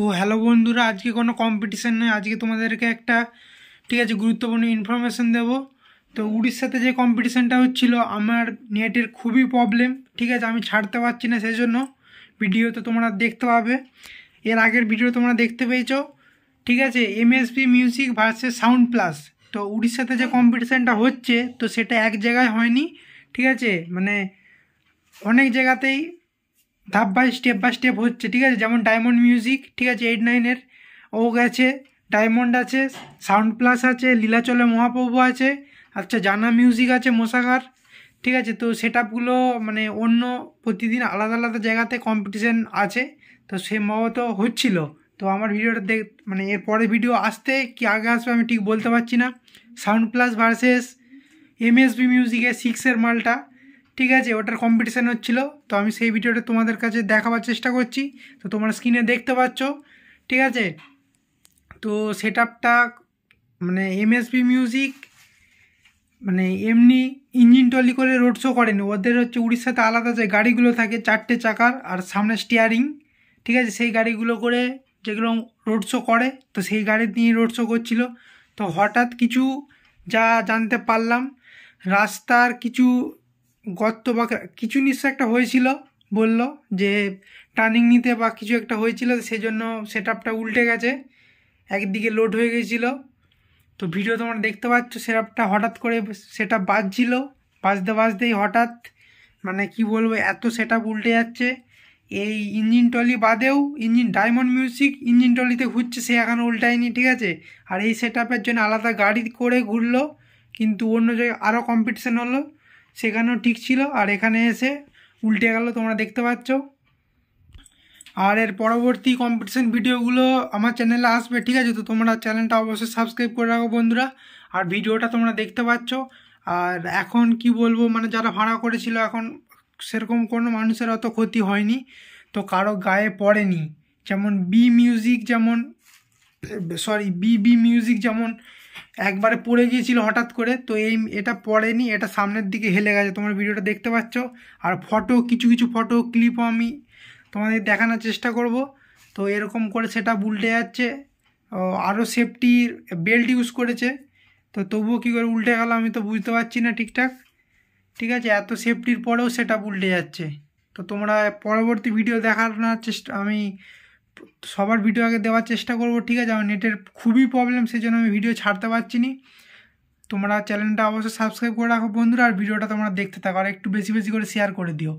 তো হ্যালো বন্ধুরা আজকে কোনো কম্পিটিশান নয় আজকে তোমাদেরকে একটা ঠিক আছে গুরুত্বপূর্ণ ইনফরমেশান দেবো তো উড়িষ্যাতে যে কম্পিটিশানটা হচ্ছিলো আমার নেটের খুবই প্রবলেম ঠিক আছে আমি ছাড়তে পারছি না সেই জন্য ভিডিও তো তোমরা দেখতে পাবে এর আগের ভিডিও তোমরা দেখতে পেয়েছো ঠিক আছে MSP music versus sound plus তো উড়িষ্যাতে যে কম্পিটিশানটা হচ্ছে তো সেটা এক জায়গায় হয়নি ঠিক আছে মানে অনেক জায়গাতেই ধাপ বাই স্টেপ বাই স্টেপ হচ্ছে ঠিক আছে যেমন ডায়মন্ড মিউজিক ঠিক আছে এইট নাইনের ও গেছে ডায়মন্ড আছে সাউন্ড প্লাস আছে লীলাচলে মহাপ্রভু আছে আচ্ছা জানা মিউজিক আছে মশাগার ঠিক আছে তো সেট আপগুলো মানে অন্য প্রতিদিন আলাদা আলাদা জায়গাতে কম্পিটিশান আছে তো সম্ভবত হচ্ছিল তো আমার ভিডিওটা দেখ মানে এর পরে ভিডিও আসতে কি আগে আসবে আমি ঠিক বলতে পারছি না সাউন্ড প্লাস ভার্সেস এমএসবি মিউজিকের সিক্সের মালটা ঠিক আছে ওটার কম্পিটিশান হচ্ছিলো তো আমি সেই ভিডিওটা তোমাদের কাছে দেখাবার চেষ্টা করছি তো তোমরা স্ক্রিনে দেখতে পাচ্ছ ঠিক আছে তো সেট মানে এমএসবি মিউজিক মানে এমনি ইঞ্জিন টলি করে রোড শো করেনি ওদের হচ্ছে উড়িষ্যাতে আলাদা যে গাড়িগুলো থাকে চারটে চাকার আর সামনে স্টিয়ারিং ঠিক আছে সেই গাড়িগুলো করে যেগুলো রোড শো করে তো সেই গাড়ি নিয়ে রোড শো করছিল তো হঠাৎ কিছু যা জানতে পারলাম রাস্তার কিছু গর্ত বা কিছু নিশ্চয় একটা হয়েছিল বলল যে টার্নিং নিতে বা কিছু একটা হয়েছিল সেজন্য সেট আপটা উল্টে গেছে একদিকে লোড হয়ে গেছিল তো ভিডিও তোমরা দেখতে পাচ্ছ সেট আপটা হঠাৎ করে সেট আপ বাজছিল বাজতে বাজতেই হঠাৎ মানে কি বলবো এত সেট আপ উল্টে যাচ্ছে এই ইঞ্জিন টলি বাদেও ইঞ্জিন ডায়মন্ড মিউজিক ইঞ্জিন টলিতে ঘুরছে সে এখন উল্টায়নি ঠিক আছে আর এই সেট জন্য আলাদা গাড়ি করে ঘুরলো কিন্তু অন্য জায়গায় আরও কম্পিটিশান হলো সেখানেও ঠিক ছিল আর এখানে এসে উল্টে গেল তোমরা দেখতে পাচ্ছ আর এর পরবর্তী কম্পিটিশান ভিডিওগুলো আমার চ্যানেলে আসবে ঠিক আছে তো তোমরা চ্যানেলটা অবশ্যই সাবস্ক্রাইব করে রাখো বন্ধুরা আর ভিডিওটা তোমরা দেখতে পাচ্ছ আর এখন কি বলবো মানে যারা ভাড়া করেছিল এখন সেরকম কোনো মানুষের অত ক্ষতি হয়নি তো কারো গায়ে পড়েনি যেমন বি মিউজিক যেমন সরি বি বি মিউজিক যেমন একবারে পড়ে গিয়েছিল হঠাৎ করে তো এই এটা পড়েনি এটা সামনের দিকে হেলে গেছে তোমার ভিডিওটা দেখতে পাচ্ছ আর ফটো কিছু কিছু ফটো ক্লিপও আমি তোমাদের দেখানোর চেষ্টা করব তো এরকম করে সেটা উল্টে যাচ্ছে আরও সেফটির বেল্ট ইউজ করেছে তো তবুও কী করে উল্টে গেল আমি তো বুঝতে পারছি না ঠিকঠাক ঠিক আছে এত সেফটির পরেও সেটা উল্টে যাচ্ছে তো তোমরা পরবর্তী ভিডিও দেখানোর চেষ্টা আমি সবার ভিডিও আগে দেওয়ার চেষ্টা করব ঠিক আছে আমার নেটের খুবই প্রবলেম সেই জন্য আমি ভিডিও ছাড়তে পারছি না তোমরা চ্যানেলটা অবশ্যই সাবস্ক্রাইব করে রাখো বন্ধুরা আর ভিডিওটা তোমরা দেখতে থাকো আর একটু বেশি বেশি করে শেয়ার করে দিও